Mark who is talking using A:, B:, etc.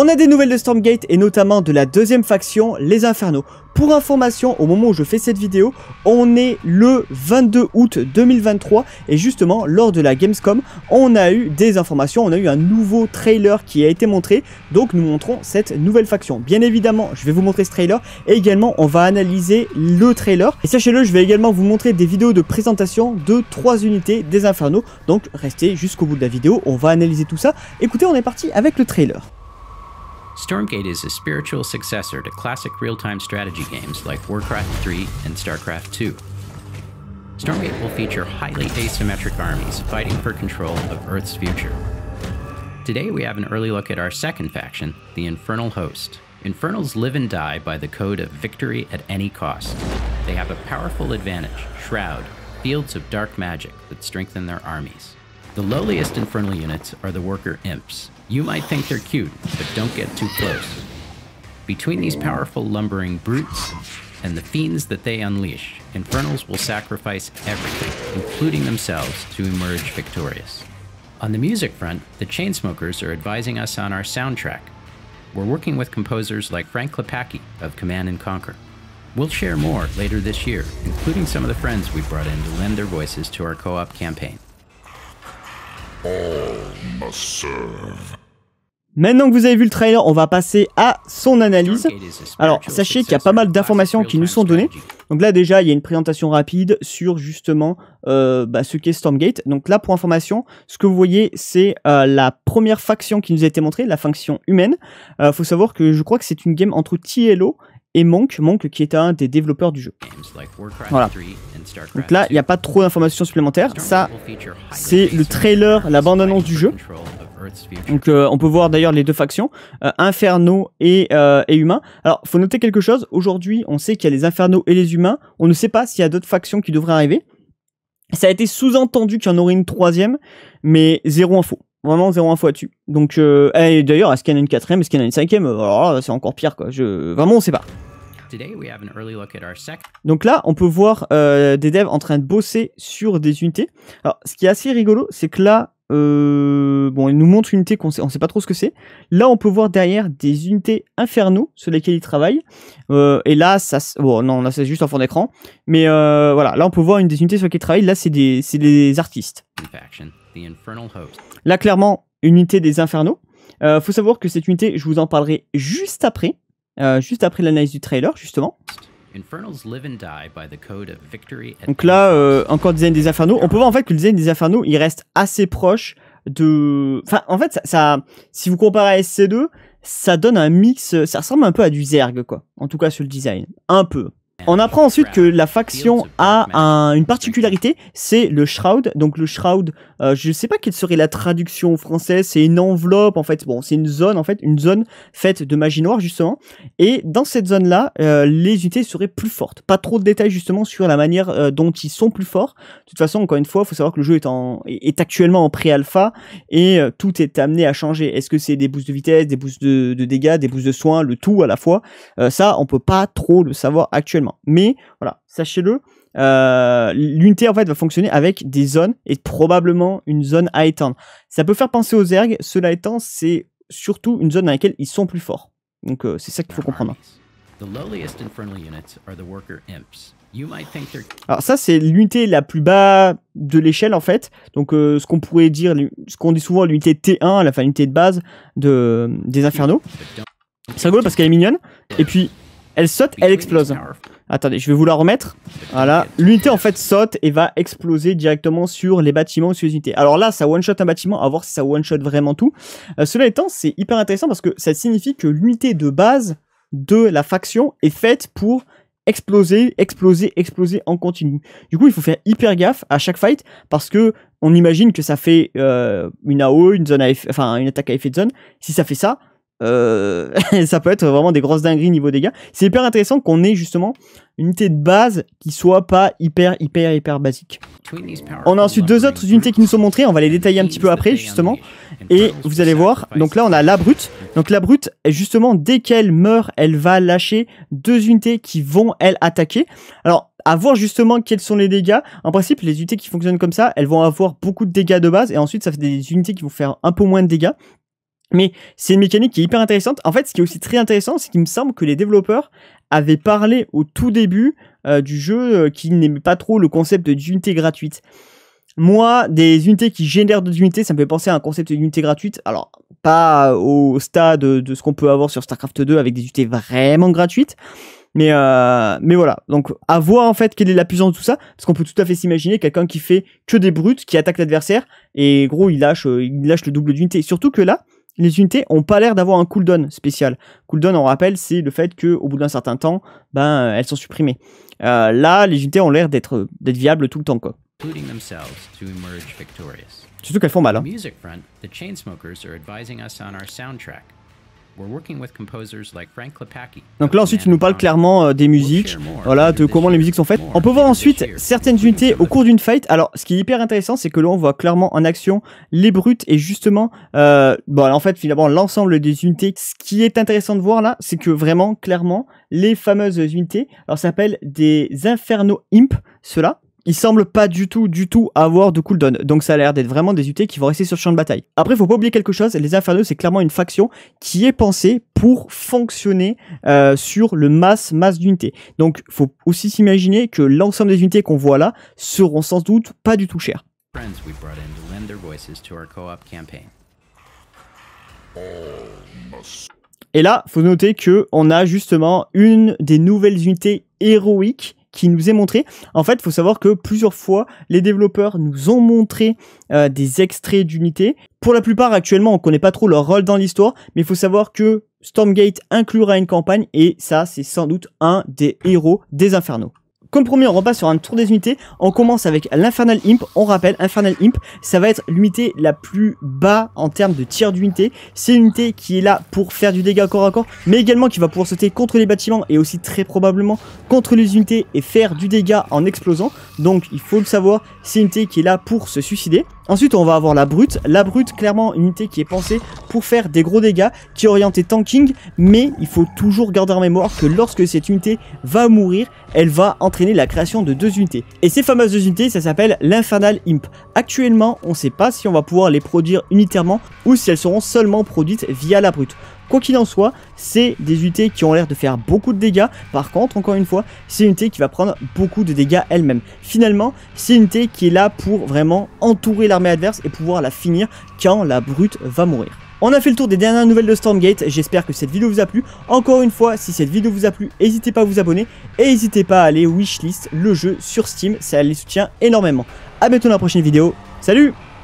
A: On a des nouvelles de Stormgate et notamment de la deuxième faction, les Infernaux. Pour information, au moment où je fais cette vidéo, on est le 22 août 2023 et justement lors de la Gamescom, on a eu des informations, on a eu un nouveau trailer qui a été montré, donc nous montrons cette nouvelle faction. Bien évidemment, je vais vous montrer ce trailer et également on va analyser le trailer. Et sachez-le, je vais également vous montrer des vidéos de présentation de trois unités des Infernaux, donc restez jusqu'au bout de la vidéo, on va analyser tout ça. Écoutez, on est parti avec le trailer.
B: Stormgate is a spiritual successor to classic real-time strategy games like Warcraft 3 and StarCraft 2. Stormgate will feature highly asymmetric armies fighting for control of Earth's future. Today we have an early look at our second faction, the Infernal Host. Infernals live and die by the code of victory at any cost. They have a powerful advantage, Shroud, fields of dark magic that strengthen their armies. The lowliest Infernal units are the Worker Imps, you might think they're cute, but don't get too close. Between these powerful lumbering brutes and the fiends that they unleash, Infernals will sacrifice everything, including themselves, to emerge victorious. On the music front, the Chainsmokers are advising us on our soundtrack. We're working with composers like Frank Lepacki of Command and Conquer. We'll share more later this year, including some of the friends we brought in to lend their voices to our co-op campaign. All must serve.
A: Maintenant que vous avez vu le trailer, on va passer à son analyse. Alors, sachez qu'il y a pas mal d'informations qui nous sont données. Donc là, déjà, il y a une présentation rapide sur justement euh, bah, ce qu'est Stormgate. Donc là, pour information, ce que vous voyez, c'est euh, la première faction qui nous a été montrée, la faction humaine. Il euh, faut savoir que je crois que c'est une game entre TLO et Monk, Monk qui est un des développeurs du jeu. Voilà. Donc là, il n'y a pas trop d'informations supplémentaires. Ça, c'est le trailer, la bande-annonce du jeu. Donc euh, on peut voir d'ailleurs les deux factions, euh, inferno infernaux euh, et, humains. Alors faut noter quelque chose, aujourd'hui on sait qu'il y a les infernaux et les humains, on ne sait pas s'il y a d'autres factions qui devraient arriver. Ça a été sous-entendu qu'il y en aurait une troisième, mais zéro info. Vraiment zéro info là-dessus. Donc d'ailleurs, est-ce qu'il y en a une quatrième, est-ce qu'il y en a une cinquième c'est encore pire quoi. Je... Vraiment on sait pas. Donc là, on peut voir des devs en train de bosser sur des unités. Alors, ce qui est assez rigolo, c'est que là, euh, bon, il nous montre une unité qu'on sait, on sait pas trop ce que c'est. Là, on peut voir derrière des unités infernaux sur lesquelles ils travaillent euh, et là, ça, bon, oh, non, là c'est juste en fond d'écran. Mais euh, voilà, là on peut voir une des unités sur lesquelles ils travaille. Là, c'est des, c'est des artistes. Là, clairement, une unité des infernaux. faut savoir que cette unité, je vous en parlerai juste après, juste après l'analyse du trailer, justement. Donc là, euh, encore design des infernaux. On peut voir en fait que le design des infernaux, il reste assez proche de. Enfin, en fait, ça, ça si vous comparez à SC2, ça donne un mix. Ça ressemble un peu à du Zerg, quoi. En tout cas, sur le design, un peu. On apprend ensuite que la faction a une particularité, c'est le shroud. Donc le shroud, euh, je ne sais pas quelle serait la traduction française, c'est une enveloppe en fait. Bon, c'est une zone en fait, une zone faite de magie noire justement. Et dans cette zone-là, euh, les unités seraient plus fortes. Pas trop de détails justement sur la manière euh, dont ils sont plus forts. De toute façon, encore une fois, il faut savoir que le jeu est, actuellement en pré-alpha et tout est amené à changer. Est-ce que c'est des boosts de vitesse, des boosts de, de, dégâts, des boosts de soins, le tout à la fois Ça, on peut pas trop le savoir actuellement. Mais voilà, sachez-le, euh, l'unité en fait va fonctionner avec des zones et probablement une zone à étendre. Ça peut faire penser aux ergs, cela étant, c'est surtout une zone dans laquelle ils sont plus forts. Donc euh, c'est ça qu'il faut comprendre. Alors ça c'est l'unité la plus bas de l'échelle en fait. Donc euh, ce qu'on pourrait dire, ce qu'on dit souvent l'unité T1, la l'unité de base de, des infernaux. C'est rigolo parce qu'elle est mignonne. Et puis elle saute, elle explose. Attendez, je vais vous la remettre. Voilà. L'unité, en fait, saute et va exploser directement sur les bâtiments ou sur les unités. Alors là, ça one-shot un bâtiment, à voir si ça one-shot vraiment tout. Euh, cela étant, c'est hyper intéressant parce que ça signifie que l'unité de base de la faction est faite pour exploser, exploser, exploser en continu. Du coup, il faut faire hyper gaffe à chaque fight parce que on imagine que ça fait euh, une AO, une zone à effet, enfin une attaque à effet de zone. Si ça fait ça, euh, ça peut être vraiment des grosses dingueries niveau dégâts. C'est hyper intéressant qu'on ait justement une unité de base qui soit pas hyper, hyper, hyper basique. On a ensuite deux autres unités qui nous sont montrées, on va les détailler un petit peu après justement. Et vous allez voir, donc là on a la brute. Donc la brute, justement, dès qu'elle meurt, elle va lâcher deux unités qui vont, elle attaquer. Alors, à voir justement quels sont les dégâts. En principe, les unités qui fonctionnent comme ça, elles vont avoir beaucoup de dégâts de base et ensuite ça fait des unités qui vont faire un peu moins de dégâts. Mais c'est une mécanique qui est hyper intéressante. En fait, ce qui est aussi très intéressant, c'est qu'il me semble que les développeurs avaient parlé au tout début euh, du jeu qu'ils euh, qui n'aimait pas trop le concept d'unité gratuite. Moi, des unités qui génèrent d'autres unités, ça me fait penser à un concept d'unité gratuite. Alors, pas au stade de ce qu'on peut avoir sur StarCraft 2 avec des unités vraiment gratuites. Mais, euh, mais voilà. Donc, à voir en fait quelle est la puissance de tout ça. Parce qu'on peut tout à fait s'imaginer quelqu'un qui fait que des brutes, qui attaque l'adversaire. Et gros, il lâche, il lâche le double d'unité. Surtout que là, les unités ont pas l'air d'avoir un cooldown spécial. Cooldown, on rappelle, c'est le fait que au bout d'un certain temps, ben, euh, elles sont supprimées. Euh, là, les unités ont l'air d'être viables tout le temps, quoi. Surtout qu'elles font mal. Hein. Donc là ensuite il nous parle clairement euh, des musiques, voilà, de comment les musiques sont faites. On peut voir ensuite certaines unités au cours d'une fight. Alors ce qui est hyper intéressant c'est que là on voit clairement en action les brutes et justement, euh, bon en fait finalement l'ensemble des unités. Ce qui est intéressant de voir là c'est que vraiment clairement les fameuses unités, alors s'appelle des Inferno Imp, ceux-là, il semble pas du tout, du tout avoir de cooldown. Donc ça a l'air d'être vraiment des unités qui vont rester sur le champ de bataille. Après, faut pas oublier quelque chose, les 2, c'est clairement une faction qui est pensée pour fonctionner euh, sur le masse, masse d'unités. Donc faut aussi s'imaginer que l'ensemble des unités qu'on voit là seront sans doute pas du tout chères. Et là, faut noter que on a justement une des nouvelles unités héroïques qui nous est montré. En fait, il faut savoir que plusieurs fois, les développeurs nous ont montré euh, des extraits d'unités. Pour la plupart, actuellement, on connaît pas trop leur rôle dans l'histoire, mais il faut savoir que Stormgate inclura une campagne, et ça, c'est sans doute un des héros des Infernos. Comme promis, on repasse sur un tour des unités. On commence avec l'Infernal Imp. On rappelle, Infernal Imp, ça va être l'unité la plus bas en termes de tir d'unité. C'est une unité qui est là pour faire du dégât corps à corps, mais également qui va pouvoir sauter contre les bâtiments et aussi très probablement contre les unités et faire du dégât en explosant. Donc il faut le savoir, c'est une unité qui est là pour se suicider. Ensuite, on va avoir la brute. La brute, clairement, une unité qui est pensée pour faire des gros dégâts, qui est orientée tanking, mais il faut toujours garder en mémoire que lorsque cette unité va mourir, elle va entraîner la création de deux unités. Et ces fameuses deux unités, ça s'appelle l'Infernal Imp. Actuellement, on ne sait pas si on va pouvoir les produire unitairement ou si elles seront seulement produites via la brute. Quoi qu'il en soit, c'est des unités qui ont l'air de faire beaucoup de dégâts. Par contre, encore une fois, c'est une unité qui va prendre beaucoup de dégâts elle-même. Finalement, c'est une unité qui est là pour vraiment entourer l'armée adverse et pouvoir la finir quand la brute va mourir. On a fait le tour des dernières nouvelles de Stormgate, j'espère que cette vidéo vous a plu. Encore une fois, si cette vidéo vous a plu, n'hésitez pas à vous abonner et n'hésitez pas à aller wishlist le jeu sur Steam, ça les soutient énormément. A bientôt dans la prochaine vidéo, salut